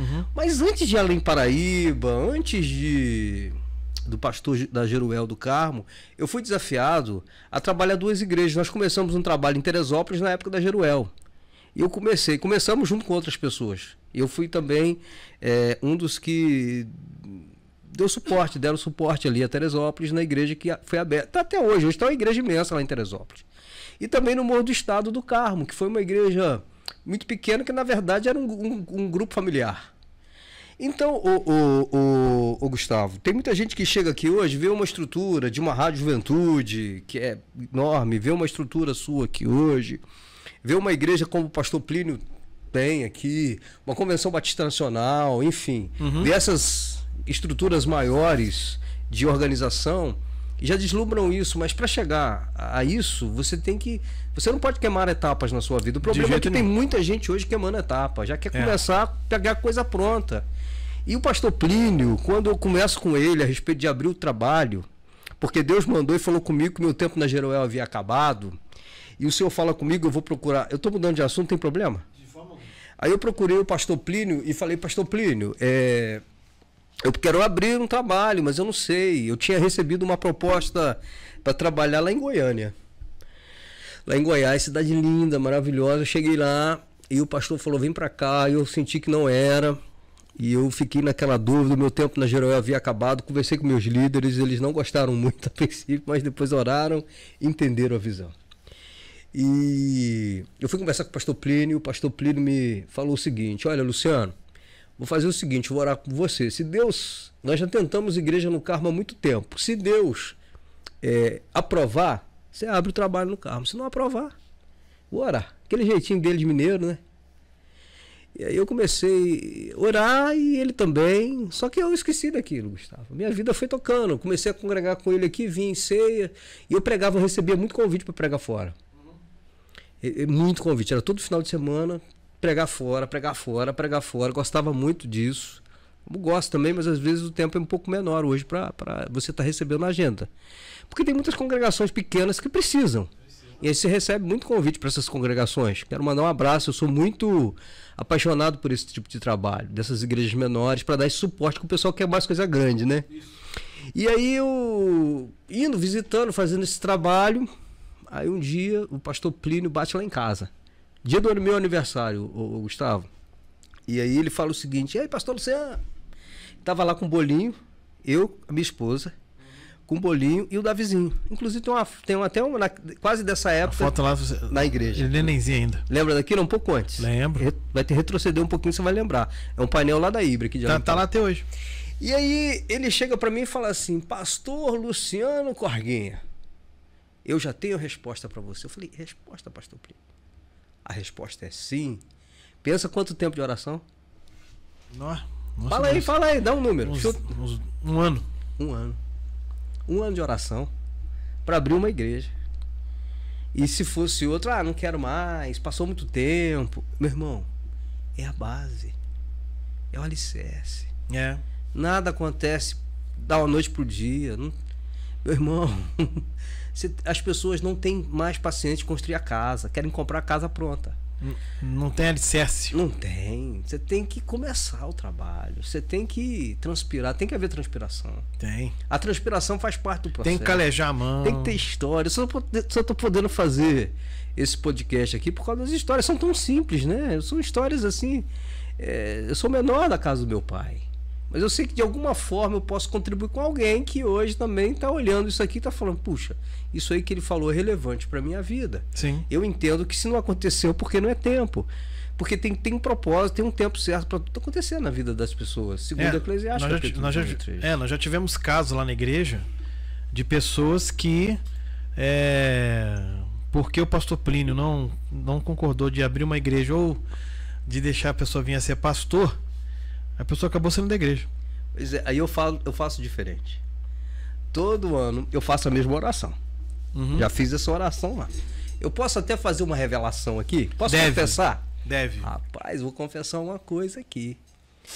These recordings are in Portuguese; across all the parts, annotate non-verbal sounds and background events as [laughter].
Uhum. Mas antes de Além Paraíba, antes de do pastor da Jeruel do Carmo, eu fui desafiado a trabalhar duas igrejas. Nós começamos um trabalho em Teresópolis na época da Jeruel. E eu comecei, começamos junto com outras pessoas. Eu fui também é, um dos que deu suporte, deram suporte ali a Teresópolis na igreja que foi aberta. Tá até hoje, hoje está uma igreja imensa lá em Teresópolis. E também no Morro do Estado do Carmo, que foi uma igreja muito pequeno, que na verdade era um, um, um grupo familiar. Então, o, o, o, o, Gustavo, tem muita gente que chega aqui hoje, vê uma estrutura de uma rádio juventude, que é enorme, vê uma estrutura sua aqui hoje, vê uma igreja como o pastor Plínio tem aqui, uma convenção batista nacional, enfim, uhum. dessas estruturas maiores de organização já deslumbram isso, mas para chegar a isso, você tem que. Você não pode queimar etapas na sua vida. O problema é que nenhum. tem muita gente hoje queimando etapas já quer é. começar a pegar coisa pronta. E o pastor Plínio, quando eu começo com ele a respeito de abrir o trabalho, porque Deus mandou e falou comigo que meu tempo na Jeruel havia acabado, e o senhor fala comigo, eu vou procurar. Eu estou mudando de assunto, tem problema? De forma alguma. Aí eu procurei o pastor Plínio e falei, pastor Plínio, é eu quero abrir um trabalho, mas eu não sei. Eu tinha recebido uma proposta para trabalhar lá em Goiânia. Lá em Goiás, cidade linda, maravilhosa. Eu cheguei lá e o pastor falou: "Vem para cá". E eu senti que não era. E eu fiquei naquela dúvida, meu tempo na Jeruel havia acabado. Conversei com meus líderes, eles não gostaram muito [laughs] a princípio, mas depois oraram, entenderam a visão. E eu fui conversar com o pastor Plínio, o pastor Plínio me falou o seguinte: "Olha, Luciano, Vou fazer o seguinte, vou orar com você. Se Deus, nós já tentamos igreja no Carmo há muito tempo. Se Deus é, aprovar, você abre o trabalho no Carmo. Se não aprovar, vou orar. Aquele jeitinho dele de mineiro, né? E aí eu comecei a orar e ele também. Só que eu esqueci daquilo, Gustavo. Minha vida foi tocando. Comecei a congregar com ele aqui, vim em ceia. E eu pregava, eu recebia muito convite para pregar fora. Muito convite. Era todo final de semana pregar fora, pregar fora, pregar fora. Gostava muito disso. gosto também, mas às vezes o tempo é um pouco menor hoje para você estar tá recebendo na agenda. Porque tem muitas congregações pequenas que precisam. E aí você recebe muito convite para essas congregações. Quero mandar um abraço, eu sou muito apaixonado por esse tipo de trabalho, dessas igrejas menores, para dar esse suporte que o pessoal quer mais coisa grande, né? E aí eu indo, visitando, fazendo esse trabalho, aí um dia o pastor Plínio bate lá em casa. Dia do meu aniversário, o, o Gustavo. E aí ele fala o seguinte: "E aí, pastor Luciano, tava lá com um bolinho, eu, a minha esposa, com o bolinho e o Davizinho. Inclusive tem, uma, tem uma, até uma, na, quase dessa época. A foto lá você, na igreja. Ele é nenenzinho ainda. Lembra daquilo? Um pouco antes. Lembro. vai ter retroceder um pouquinho, você vai lembrar. É um painel lá da Ibra que já. Tá, tá lá tá. até hoje. E aí ele chega para mim e fala assim: Pastor Luciano Corguinha, eu já tenho resposta para você. Eu falei: Resposta, Pastor Plínio? A resposta é sim. Pensa quanto tempo de oração? Nossa, fala aí, fala aí, dá um número. Uns, uns, um ano. Um ano. Um ano de oração para abrir uma igreja. E se fosse outro, ah, não quero mais, passou muito tempo. Meu irmão, é a base. É o alicerce. É. Nada acontece da noite pro dia. Não meu irmão, [laughs] as pessoas não têm mais paciência de construir a casa, querem comprar a casa pronta. Não tem alicerce. Não tem. Você tem que começar o trabalho. Você tem que transpirar. Tem que haver transpiração. Tem. A transpiração faz parte do processo. Tem que calejar a mão. Tem que ter história. só, estou tô podendo fazer esse podcast aqui por causa das histórias. São tão simples, né? São histórias assim. É, eu sou menor da casa do meu pai. Mas eu sei que de alguma forma eu posso contribuir com alguém que hoje também está olhando isso aqui e está falando, puxa, isso aí que ele falou é relevante para minha vida. Sim. Eu entendo que se não aconteceu, porque não é tempo. Porque tem, tem um propósito, tem um tempo certo para tudo acontecer na vida das pessoas, segundo é, a Eclesiástica. Nós já, nós, já, é, nós já tivemos casos lá na igreja de pessoas que. É, porque o pastor Plínio não, não concordou de abrir uma igreja ou de deixar a pessoa vir a ser pastor, a pessoa acabou sendo da igreja. Pois é, aí eu, falo, eu faço diferente. Todo ano eu faço a mesma oração. Uhum. Já fiz essa oração lá. Eu posso até fazer uma revelação aqui? Posso Deve. confessar? Deve. Rapaz, vou confessar uma coisa aqui.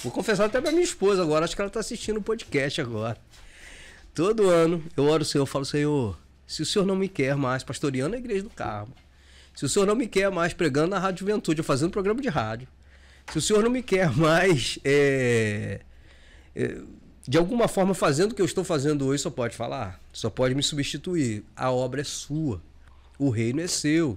Vou confessar até pra minha esposa agora. Acho que ela tá assistindo o podcast agora. Todo ano eu oro o Senhor, eu falo, Senhor, se o Senhor não me quer mais pastoreando a igreja do Carmo, se o Senhor não me quer mais pregando na Rádio Juventude, ou fazendo programa de rádio, se o senhor não me quer mais, é, é, de alguma forma, fazendo o que eu estou fazendo hoje, só pode falar, só pode me substituir. A obra é sua, o reino é seu.